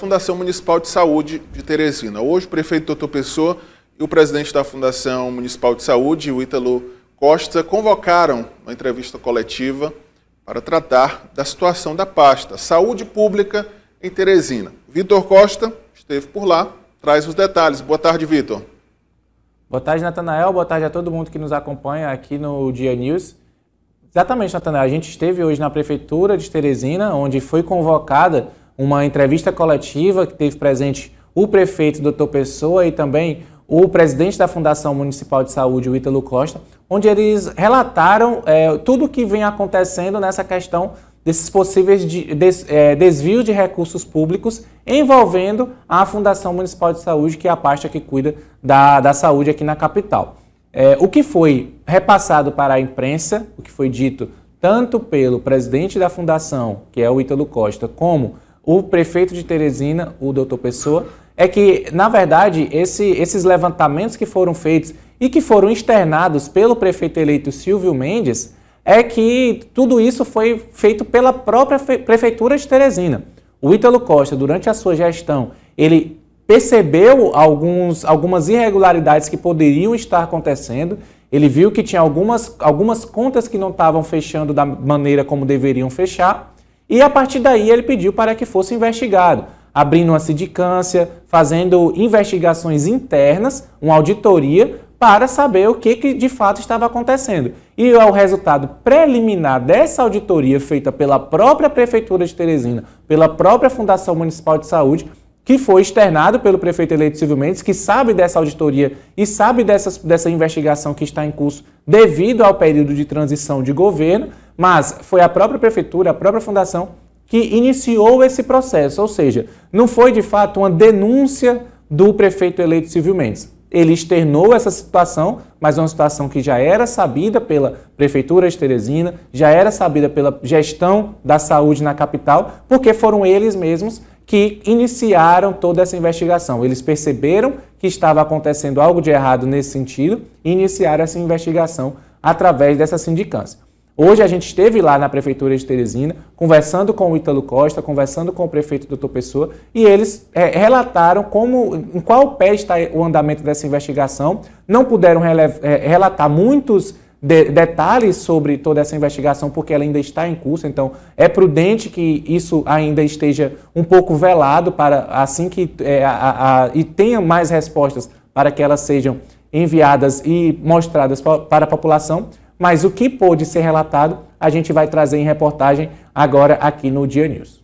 Fundação Municipal de Saúde de Teresina. Hoje, o prefeito Doutor Pessoa e o presidente da Fundação Municipal de Saúde, o Ítalo Costa, convocaram uma entrevista coletiva para tratar da situação da pasta Saúde Pública em Teresina. Vitor Costa esteve por lá, traz os detalhes. Boa tarde, Vitor. Boa tarde, Natanael. Boa tarde a todo mundo que nos acompanha aqui no Dia News. Exatamente, Natanael. A gente esteve hoje na Prefeitura de Teresina, onde foi convocada uma entrevista coletiva que teve presente o prefeito, doutor Pessoa, e também o presidente da Fundação Municipal de Saúde, o Ítalo Costa, onde eles relataram é, tudo o que vem acontecendo nessa questão desses possíveis de, des, é, desvios de recursos públicos envolvendo a Fundação Municipal de Saúde, que é a pasta que cuida da, da saúde aqui na capital. É, o que foi repassado para a imprensa, o que foi dito tanto pelo presidente da Fundação, que é o Ítalo Costa, como o prefeito de Teresina, o doutor Pessoa, é que, na verdade, esse, esses levantamentos que foram feitos e que foram externados pelo prefeito eleito Silvio Mendes, é que tudo isso foi feito pela própria prefeitura de Teresina. O Ítalo Costa, durante a sua gestão, ele percebeu alguns, algumas irregularidades que poderiam estar acontecendo, ele viu que tinha algumas, algumas contas que não estavam fechando da maneira como deveriam fechar, e a partir daí ele pediu para que fosse investigado, abrindo uma sindicância, fazendo investigações internas, uma auditoria, para saber o que, que de fato estava acontecendo. E o resultado preliminar dessa auditoria feita pela própria Prefeitura de Teresina, pela própria Fundação Municipal de Saúde, que foi externado pelo prefeito eleito Silvio Mendes, que sabe dessa auditoria e sabe dessas, dessa investigação que está em curso devido ao período de transição de governo, mas foi a própria prefeitura, a própria fundação que iniciou esse processo, ou seja, não foi de fato uma denúncia do prefeito eleito Silvio Mendes. Ele externou essa situação, mas uma situação que já era sabida pela Prefeitura de Teresina, já era sabida pela gestão da saúde na capital, porque foram eles mesmos que iniciaram toda essa investigação. Eles perceberam que estava acontecendo algo de errado nesse sentido e iniciaram essa investigação através dessa sindicância. Hoje a gente esteve lá na Prefeitura de Teresina, conversando com o Ítalo Costa, conversando com o prefeito Doutor Pessoa, e eles é, relataram como, em qual pé está o andamento dessa investigação. Não puderam é, relatar muitos de detalhes sobre toda essa investigação, porque ela ainda está em curso, então é prudente que isso ainda esteja um pouco velado para assim que é, a, a, e tenha mais respostas para que elas sejam enviadas e mostradas para a população mas o que pôde ser relatado a gente vai trazer em reportagem agora aqui no Dia News.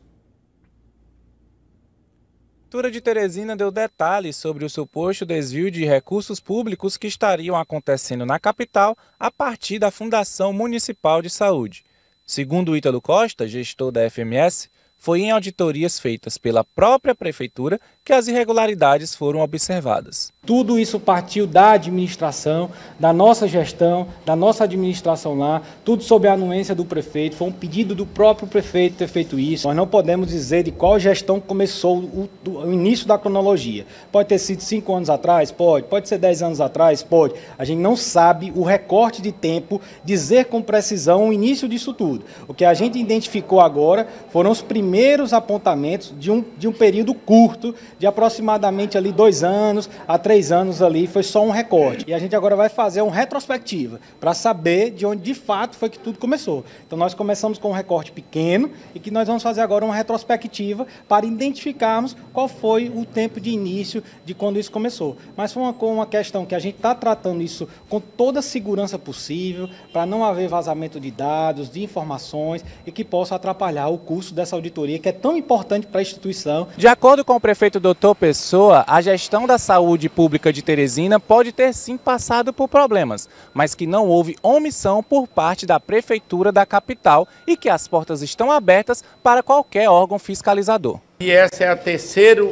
A de Teresina deu detalhes sobre o suposto desvio de recursos públicos que estariam acontecendo na capital a partir da Fundação Municipal de Saúde. Segundo Ítalo Costa, gestor da FMS, foi em auditorias feitas pela própria prefeitura que as irregularidades foram observadas. Tudo isso partiu da administração, da nossa gestão, da nossa administração lá, tudo sob a anuência do prefeito, foi um pedido do próprio prefeito ter feito isso. Nós não podemos dizer de qual gestão começou o, o início da cronologia. Pode ter sido cinco anos atrás? Pode. Pode ser dez anos atrás? Pode. A gente não sabe o recorte de tempo dizer com precisão o início disso tudo. O que a gente identificou agora foram os primeiros primeiros apontamentos de um, de um período curto, de aproximadamente ali dois anos a três anos ali, foi só um recorte. E a gente agora vai fazer uma retrospectiva para saber de onde de fato foi que tudo começou. Então nós começamos com um recorte pequeno e que nós vamos fazer agora uma retrospectiva para identificarmos qual foi o tempo de início de quando isso começou. Mas foi uma, uma questão que a gente está tratando isso com toda a segurança possível, para não haver vazamento de dados, de informações e que possa atrapalhar o curso dessa auditoria que é tão importante para a instituição. De acordo com o prefeito doutor Pessoa, a gestão da saúde pública de Teresina pode ter sim passado por problemas, mas que não houve omissão por parte da prefeitura da capital e que as portas estão abertas para qualquer órgão fiscalizador. E essa é a terceira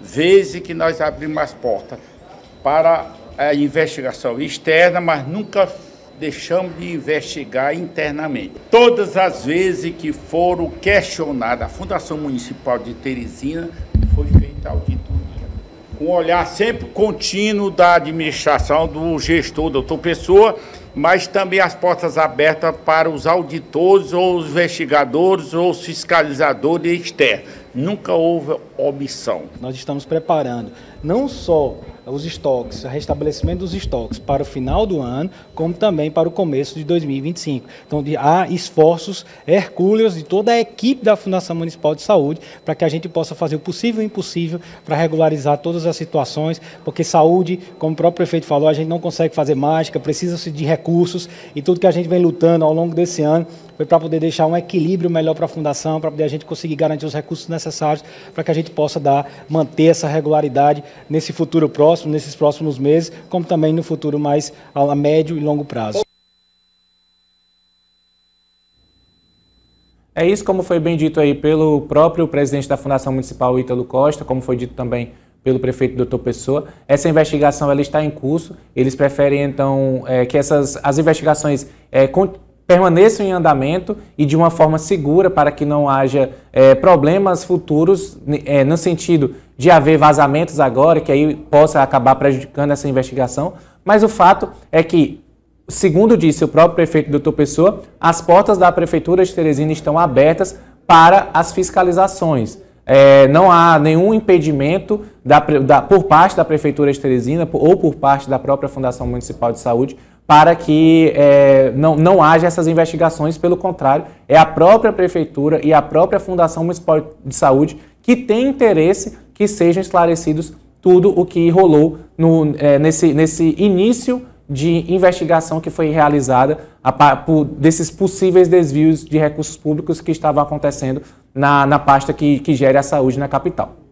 vez que nós abrimos as portas para a investigação externa, mas nunca deixamos de investigar internamente. Todas as vezes que foram questionadas, a Fundação Municipal de Teresina foi feita auditoria. Com um olhar sempre contínuo da administração, do gestor, doutor Pessoa, mas também as portas abertas para os auditores, ou os investigadores, ou os fiscalizadores externos. Nunca houve omissão. Nós estamos preparando não só os estoques, o restabelecimento dos estoques para o final do ano, como também para o começo de 2025. Então há esforços hercúleos de toda a equipe da Fundação Municipal de Saúde para que a gente possa fazer o possível e o impossível para regularizar todas as situações, porque saúde, como o próprio prefeito falou, a gente não consegue fazer mágica, precisa-se de recursos e tudo que a gente vem lutando ao longo desse ano foi para poder deixar um equilíbrio melhor para a fundação, para poder a gente conseguir garantir os recursos necessários para que a gente possa dar manter essa regularidade nesse futuro próximo próximo, nesses próximos meses, como também no futuro mais a médio e longo prazo. É isso, como foi bem dito aí pelo próprio presidente da Fundação Municipal, Ítalo Costa, como foi dito também pelo prefeito Dr. Pessoa. Essa investigação ela está em curso. Eles preferem então é, que essas as investigações é, permaneçam em andamento e de uma forma segura para que não haja é, problemas futuros é, no sentido de haver vazamentos agora, que aí possa acabar prejudicando essa investigação, mas o fato é que, segundo disse o próprio prefeito doutor Pessoa, as portas da Prefeitura de Teresina estão abertas para as fiscalizações. É, não há nenhum impedimento da, da, por parte da Prefeitura de Teresina ou por parte da própria Fundação Municipal de Saúde para que é, não, não haja essas investigações. Pelo contrário, é a própria Prefeitura e a própria Fundação Municipal de Saúde que tem interesse que sejam esclarecidos tudo o que rolou no, é, nesse, nesse início de investigação que foi realizada a, por, desses possíveis desvios de recursos públicos que estavam acontecendo na, na pasta que, que gere a saúde na capital.